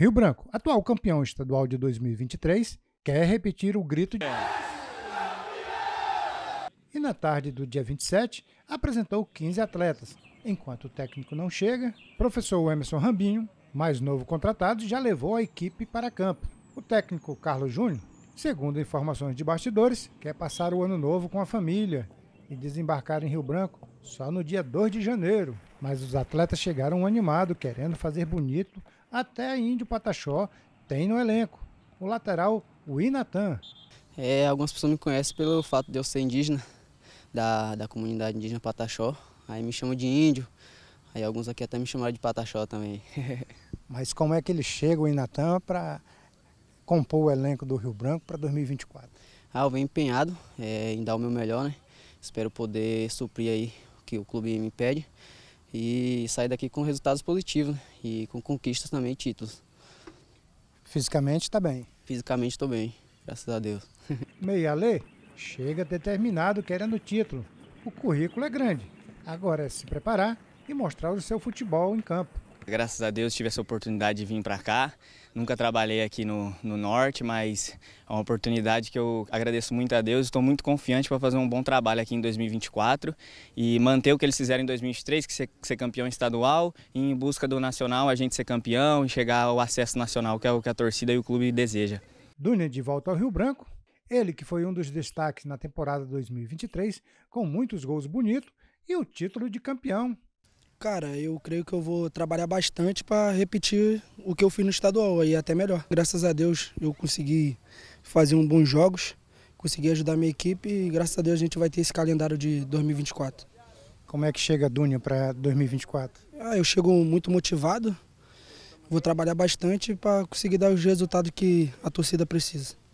Rio Branco, atual campeão estadual de 2023, quer repetir o grito de. E na tarde do dia 27, apresentou 15 atletas. Enquanto o técnico não chega, professor Emerson Rambinho, mais novo contratado, já levou a equipe para campo. O técnico Carlos Júnior, segundo informações de bastidores, quer passar o ano novo com a família e desembarcar em Rio Branco só no dia 2 de janeiro. Mas os atletas chegaram animados, querendo fazer bonito até Índio Pataxó tem no elenco, o lateral o Inatan. É, algumas pessoas me conhecem pelo fato de eu ser indígena, da, da comunidade indígena Pataxó, aí me chamam de índio, aí alguns aqui até me chamaram de Pataxó também. Mas como é que ele chega, o Inatan, para compor o elenco do Rio Branco para 2024? Ah, eu venho empenhado é, em dar o meu melhor, né? Espero poder suprir aí o que o clube me pede e sair daqui com resultados positivos né? e com conquistas também títulos. Fisicamente está bem? Fisicamente estou bem, graças a Deus. Meialê chega determinado querendo título. O currículo é grande. Agora é se preparar e mostrar o seu futebol em campo. Graças a Deus tive essa oportunidade de vir para cá. Nunca trabalhei aqui no, no Norte, mas é uma oportunidade que eu agradeço muito a Deus. Estou muito confiante para fazer um bom trabalho aqui em 2024 e manter o que eles fizeram em 2023, que ser, ser campeão estadual, e em busca do nacional a gente ser campeão e chegar ao acesso nacional, que é o que a torcida e o clube deseja. Dunha de volta ao Rio Branco, ele que foi um dos destaques na temporada 2023, com muitos gols bonitos e o título de campeão Cara, eu creio que eu vou trabalhar bastante para repetir o que eu fiz no estadual e é até melhor. Graças a Deus eu consegui fazer uns bons jogos, consegui ajudar a minha equipe e graças a Deus a gente vai ter esse calendário de 2024. Como é que chega a Dunia para 2024? Ah, eu chego muito motivado, vou trabalhar bastante para conseguir dar os resultados que a torcida precisa.